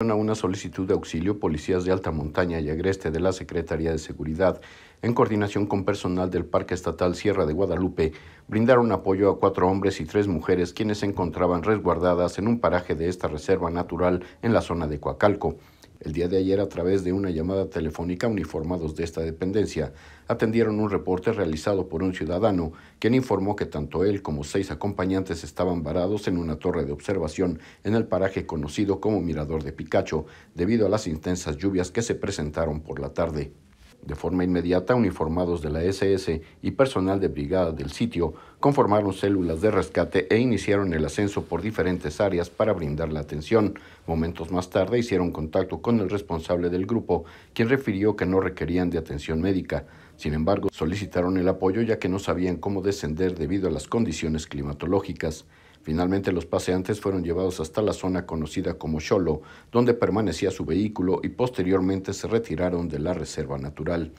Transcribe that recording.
a una solicitud de auxilio policías de alta montaña y agreste de la Secretaría de Seguridad, en coordinación con personal del Parque Estatal Sierra de Guadalupe, brindaron apoyo a cuatro hombres y tres mujeres quienes se encontraban resguardadas en un paraje de esta reserva natural en la zona de Coacalco. El día de ayer, a través de una llamada telefónica, uniformados de esta dependencia atendieron un reporte realizado por un ciudadano, quien informó que tanto él como seis acompañantes estaban varados en una torre de observación en el paraje conocido como Mirador de Picacho, debido a las intensas lluvias que se presentaron por la tarde. De forma inmediata, uniformados de la SS y personal de brigada del sitio conformaron células de rescate e iniciaron el ascenso por diferentes áreas para brindar la atención. Momentos más tarde hicieron contacto con el responsable del grupo, quien refirió que no requerían de atención médica. Sin embargo, solicitaron el apoyo ya que no sabían cómo descender debido a las condiciones climatológicas. Finalmente los paseantes fueron llevados hasta la zona conocida como Cholo, donde permanecía su vehículo y posteriormente se retiraron de la reserva natural.